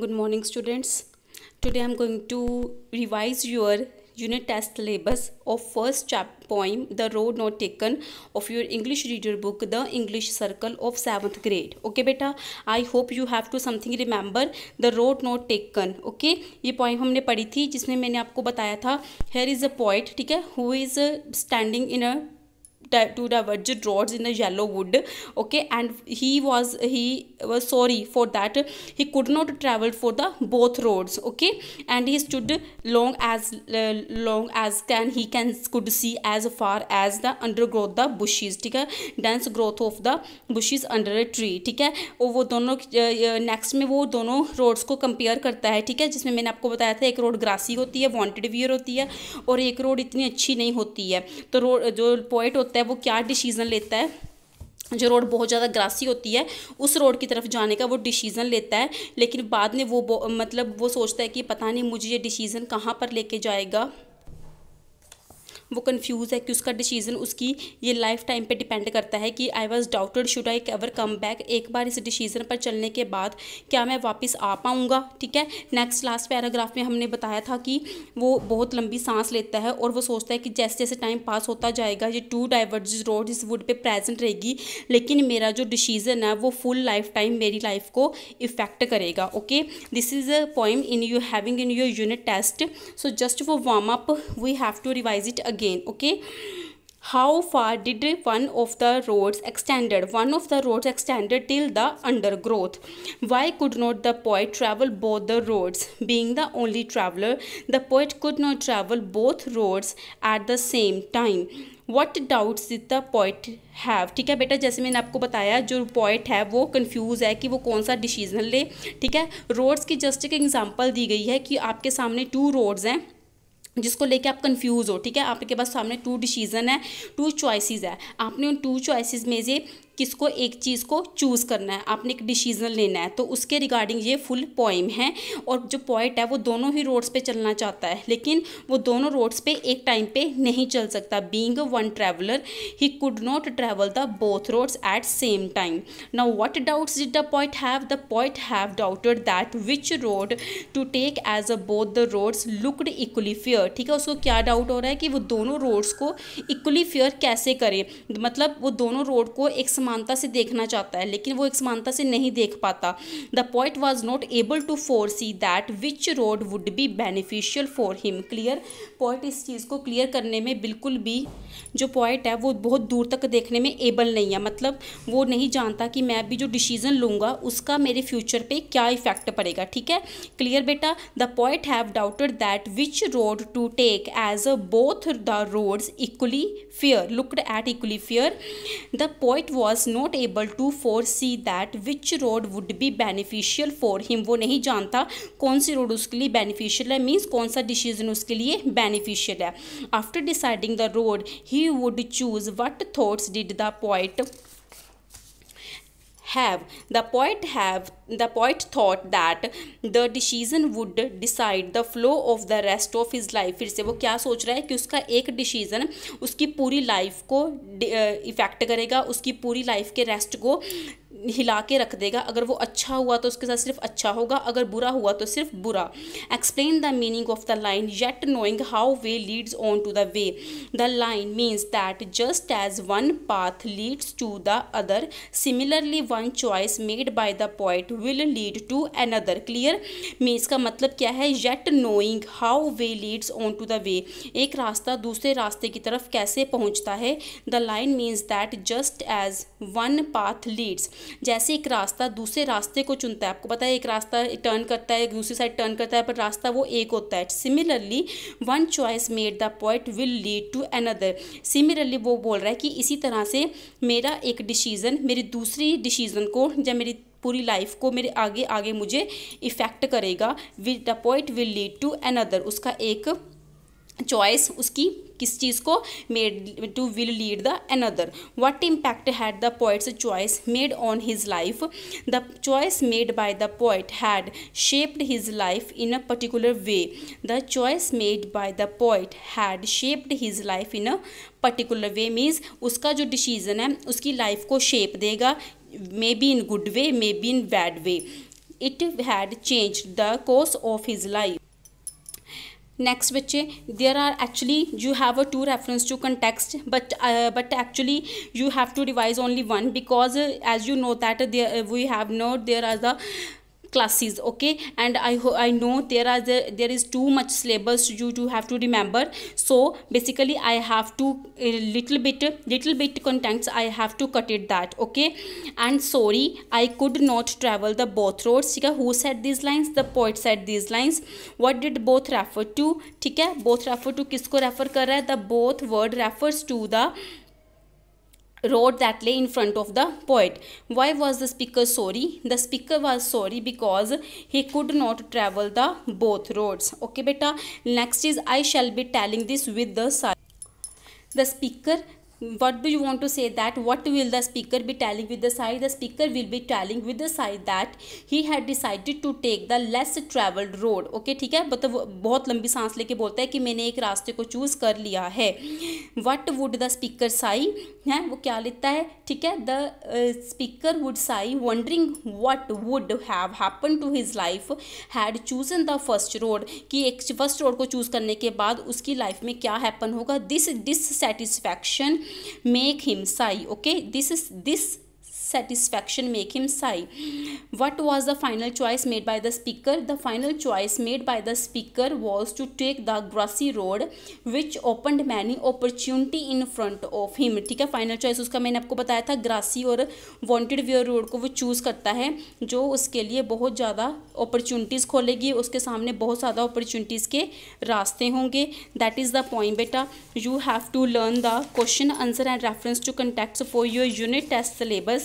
Good morning students today I am going to revise your unit test syllabus of first chap point the road not taken of your English reader book the English circle of seventh grade okay बेटा I hope you have to something remember the road not taken okay ये point हमने पढ़ी थी जिसमें मैंने आपको बताया था हेयर इज अ पॉइंट ठीक है who is standing in a to divergent rods in the yellow wood okay and he was he was sorry for that he could not travel for the both roads okay and he stood long as uh, long as can he can could see as far as the undergrowth the bushes theek hai dense growth of the bushes under a tree theek hai और wo dono next mein wo dono roads ko compare karta hai theek hai jisme maine aapko bataya tha ek road grassy hoti hai wanted wear hoti hai aur ek road itni achhi nahi hoti hai to road jo poet hota है है वो क्या decision लेता है जो road बहुत ज़्यादा grassy होती है उस रोड की तरफ जाने का वो डिसीज़न लेता है लेकिन बाद में वो मतलब वो सोचता है कि पता नहीं मुझे ये डिसीज़न कहाँ पर लेके जाएगा वो कन्फ्यूज़ है कि उसका डिसीज़न उसकी ये लाइफ टाइम पर डिपेंड करता है कि I was doubted should I ever come back एक बार इस डिसीज़न पर चलने के बाद क्या मैं वापस आ पाऊँगा ठीक है नेक्स्ट लास्ट पैराग्राफ में हमने बताया था कि वो बहुत लंबी सांस लेता है और वो सोचता है कि जैसे जैसे टाइम पास होता जाएगा ये टू डाइवर्ज रोड इस वुड पर प्रेजेंट रहेगी लेकिन मेरा जो डिसीज़न है वो फुल लाइफ टाइम मेरी लाइफ को इफ़ेक्ट करेगा okay this is a point in you having in your unit test so just वो warm up we have to revise it again again okay how far did one of the roads extended one of the roads extended till the undergrowth why could not the poet travel both the roads being the only traveler the poet could not travel both roads at the same time what doubts did the poet have ठीक है बेटा जैसे मैंने आपको बताया जो poet है वो कन्फ्यूज है कि वो कौन सा डिसीजन ले ठीक है रोड्स की जस्ट एक एग्जाम्पल दी गई है कि आपके सामने टू रोड्स हैं जिसको लेके आप कंफ्यूज हो ठीक है आपके पास सामने टू डिसीजन है टू चॉइसेस है आपने उन टू चॉइसेस में से किसको एक चीज़ को चूज़ करना है आपने एक डिसीजन लेना है तो उसके रिगार्डिंग ये फुल पॉइम है और जो पॉइंट है वो दोनों ही रोड्स पे चलना चाहता है लेकिन वो दोनों रोड्स पे एक टाइम पे नहीं चल सकता being one traveller he could not travel the both roads at same time now what doubts did the poet have the poet have doubted that which road to take as a both the roads looked equally fair ठीक है उसको क्या doubt हो रहा है कि वो दोनों रोड्स को इक्वली फेयर कैसे करें मतलब वो दोनों रोड को एक समानता से देखना चाहता है लेकिन वो एक समानता से नहीं देख पाता the poet was not able to foresee that which road would be beneficial for him clear poet इस चीज़ को क्लियर करने में बिल्कुल भी जो पॉइंट है वो बहुत दूर तक देखने में एबल नहीं है मतलब वो नहीं जानता कि मैं भी जो डिसीज़न लूँगा उसका मेरे फ्यूचर पर क्या इफेक्ट पड़ेगा ठीक है क्लियर बेटा the poet have doubted that which road to take as a both the roads equally fair looked at equally fair the poet was was not able to foresee that which road would be beneficial for him वो नहीं जानता कौन सी road उसके लिए beneficial है means कौन सा decision उसके लिए बेनिफिशियल है after deciding the road he would choose what thoughts did the poet have the poet have the poet thought that the decision would decide the flow of the rest of his life फिर से वो क्या सोच रहा है कि उसका एक decision उसकी पूरी life को इफ़ेक्ट करेगा उसकी पूरी life के rest को हिला के रख देगा अगर वो अच्छा हुआ तो उसके साथ सिर्फ अच्छा होगा अगर बुरा हुआ तो सिर्फ बुरा explain the meaning of the line yet knowing how way leads on to the way the line means that just as one path leads to the other similarly one choice made by the poet will lead to other clear means का मतलब क्या है yet knowing how way leads on to the way एक रास्ता दूसरे रास्ते की तरफ कैसे पहुंचता है the line means that just as one path leads जैसे एक रास्ता दूसरे रास्ते को चुनता है आपको पता है एक रास्ता टर्न करता है दूसरी साइड टर्न करता है पर रास्ता वो एक होता है similarly one choice made the poet will lead to another similarly वो बोल रहा है कि इसी तरह से मेरा एक डिसीज़न मेरी दूसरी डिसीज़न को या मेरी पूरी लाइफ को मेरे आगे आगे मुझे इफ़ेक्ट करेगा with the poet will lead to another उसका एक चॉइस उसकी किस चीज़ को made to will lead the another what impact had the poet's choice made on his life the choice made by the poet had shaped his life in a particular way the choice made by the poet had shaped his life in a particular way means उसका जो decision है उसकी life को shape देगा maybe in good way maybe in bad way it had change the course of his life next which there are actually you have a two reference to context but uh, but actually you have to revise only one because uh, as you know that there, uh, we have not there as a classes okay and I I know there are the there is too much syllabus you to have to remember so basically I have to little bit little bit contents I have to cut it that okay and sorry I could not travel the both roads okay? who said these lines the poet said these lines what did both refer to Tika, both refer to किसको refer the both word refers to the road that lay in front of the poet. Why was the speaker sorry? The speaker was sorry because he could not travel the both roads. Okay, beta. Next is I shall be telling this with the The speaker what do you want to say that what will the speaker be telling with the side the speaker will be telling with the side that he had decided to take the less traveled road okay ठीक है मतलब bahut lambi saans leke bolta hai ki maine ek raste ko choose kar liya hai what would the speaker say hai wo kya लेता hai theek hai the uh, speaker would say wondering what would have happened to his life had chosen the first road ki ek first road ko choose karne ke baad uski life mein kya happen hoga this dissatisfaction make him sigh okay this is this satisfaction make him sigh what was the final choice made by the speaker the final choice made by the speaker was to take the grassy road which opened many opportunity in front of him theek hai final choice uska maine aapko bataya tha grassy aur wanted wear road ko wo choose karta hai jo uske liye bahut zyada opportunities kholegi uske samne bahut zyada opportunities ke रास्ते honge that is the point beta you have to learn the question answer and reference to context for your unit test syllabus